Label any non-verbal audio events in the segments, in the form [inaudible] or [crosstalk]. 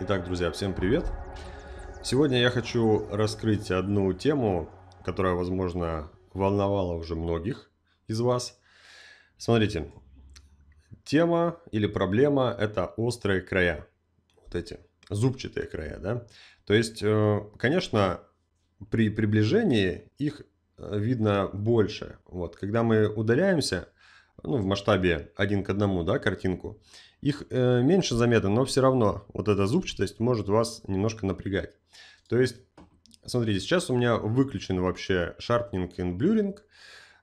Итак, друзья, всем привет! Сегодня я хочу раскрыть одну тему, которая, возможно, волновала уже многих из вас. Смотрите, тема или проблема – это острые края, вот эти зубчатые края, да? То есть, э, конечно, при приближении их э, видно больше. Вот, когда мы удаляемся, ну, в масштабе один к одному, да, картинку, их э, меньше заметно, но все равно вот эта зубчатость может вас немножко напрягать. То есть, смотрите, сейчас у меня выключен вообще sharpening и blurring.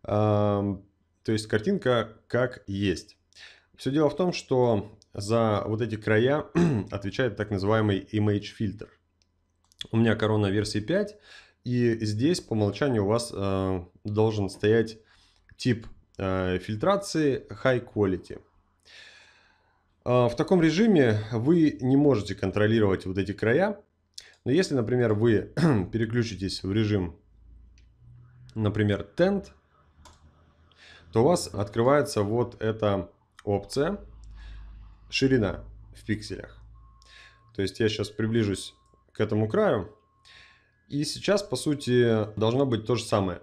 Э, то есть картинка как есть. Все дело в том, что за вот эти края [clears throat] отвечает так называемый image filter. У меня корона версии 5, и здесь по умолчанию у вас э, должен стоять тип э, фильтрации high quality. А, в таком режиме вы не можете контролировать вот эти края. Но если, например, вы [clears throat] переключитесь в режим, например, Tent, то у вас открывается вот эта опция «Ширина в пикселях». То есть я сейчас приближусь к этому краю. И сейчас, по сути, должно быть то же самое.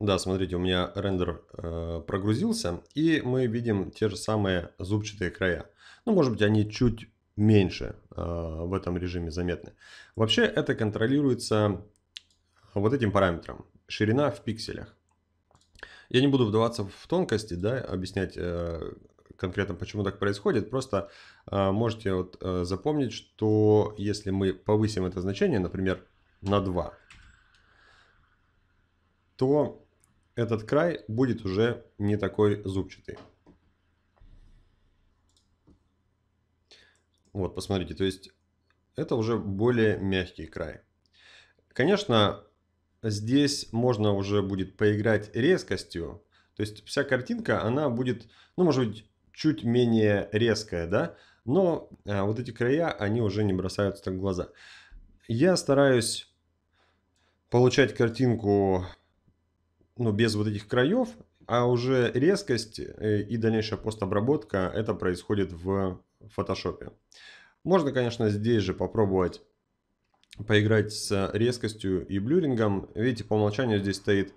Да, смотрите, у меня рендер э, прогрузился, и мы видим те же самые зубчатые края. Ну, может быть, они чуть меньше э, в этом режиме заметны. Вообще это контролируется вот этим параметром. Ширина в пикселях. Я не буду вдаваться в тонкости, да, объяснять э, конкретно, почему так происходит. Просто э, можете вот, э, запомнить, что если мы повысим это значение, например, на 2, то этот край будет уже не такой зубчатый. Вот, посмотрите, то есть это уже более мягкий край. Конечно, здесь можно уже будет поиграть резкостью. То есть вся картинка, она будет, ну, может быть, чуть менее резкая, да? Но а, вот эти края, они уже не бросаются так в глаза. Я стараюсь получать картинку ну, без вот этих краев, а уже резкость э, и дальнейшая постобработка, это происходит в фотошопе. Можно, конечно, здесь же попробовать поиграть с резкостью и блюрингом. Видите, по умолчанию здесь стоит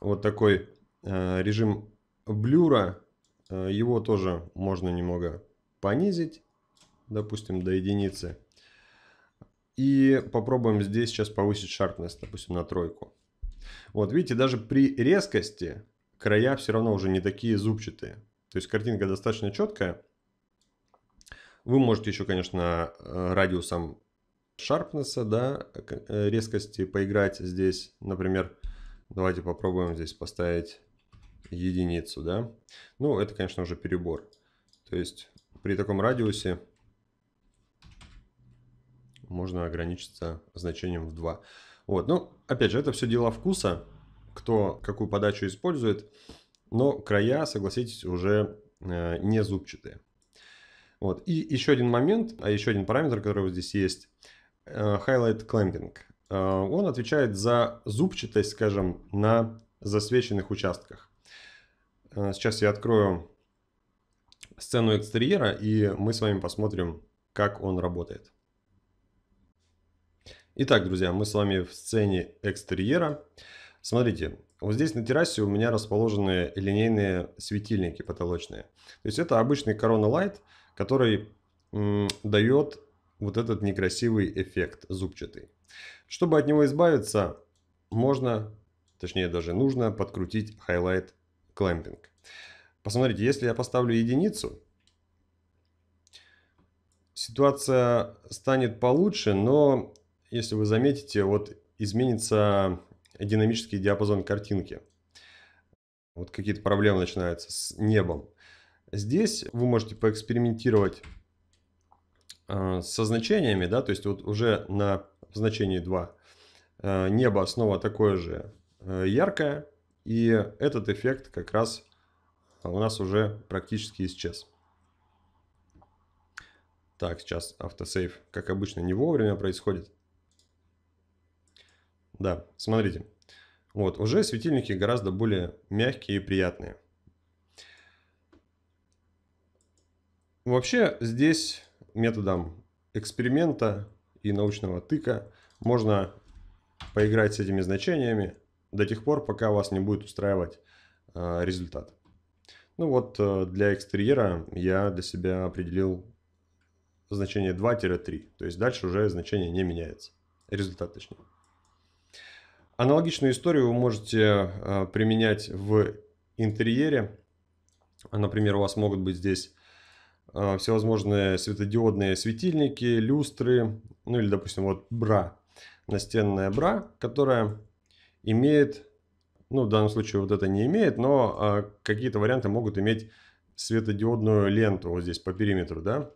вот такой э, режим блюра. Э, его тоже можно немного понизить, допустим, до единицы. И попробуем здесь сейчас повысить шарпность, допустим, на тройку. Вот видите, даже при резкости края все равно уже не такие зубчатые. То есть картинка достаточно четкая. Вы можете еще, конечно, э, радиусом шарпнесса, да, э, резкости поиграть здесь. Например, давайте попробуем здесь поставить единицу, да. Ну, это, конечно, уже перебор. То есть при таком радиусе можно ограничиться значением в 2. Вот, ну, опять же, это все дело вкуса, кто какую подачу использует, но края, согласитесь, уже э, не зубчатые. Вот. И еще один момент, а еще один параметр, который здесь есть, э, Highlight Clamping. Э, он отвечает за зубчатость, скажем, на засвеченных участках. Э, сейчас я открою сцену экстерьера, и мы с вами посмотрим, как он работает. Итак, друзья, мы с вами в сцене экстерьера. Смотрите, вот здесь на террасе у меня расположены линейные светильники потолочные. То есть это обычный корона лайт, который дает вот этот некрасивый эффект зубчатый. Чтобы от него избавиться, можно, точнее даже нужно подкрутить Highlight Clamping. Посмотрите, если я поставлю единицу, ситуация станет получше, но если вы заметите, вот изменится динамический диапазон картинки. Вот какие-то проблемы начинаются с небом. Здесь вы можете поэкспериментировать э, со значениями, да, то есть вот уже на значении 2 э, небо снова такое же э, яркое, и этот эффект как раз у нас уже практически исчез. Так, сейчас автосейв, как обычно, не вовремя происходит. Да, смотрите. Вот, уже светильники гораздо более мягкие и приятные. Вообще здесь методом эксперимента и научного тыка можно поиграть с этими значениями до тех пор, пока вас не будет устраивать э, результат. Ну вот э, для экстерьера я для себя определил значение 2-3, то есть дальше уже значение не меняется, результат точнее. Аналогичную историю вы можете э, применять в интерьере. А, например, у вас могут быть здесь э, всевозможные светодиодные светильники, люстры, ну или, допустим, вот бра, настенная бра, которая имеет, ну в данном случае вот это не имеет, но э, какие-то варианты могут иметь светодиодную ленту вот здесь по периметру, да.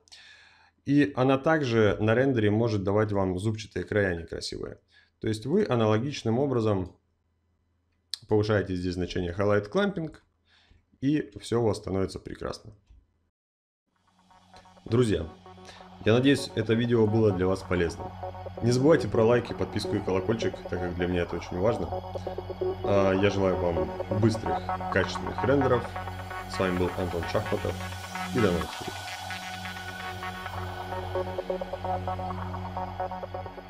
И она также на рендере может давать вам зубчатые края некрасивые. То есть вы аналогичным образом повышаете здесь значение Highlight Clamping, и все у вас становится прекрасно. Друзья, я надеюсь, это видео было для вас полезным. Не забывайте про лайки, подписку и колокольчик, так как для меня это очень важно. А, я желаю вам быстрых, качественных рендеров. С вами был Антон Шахматов и до новых встреч.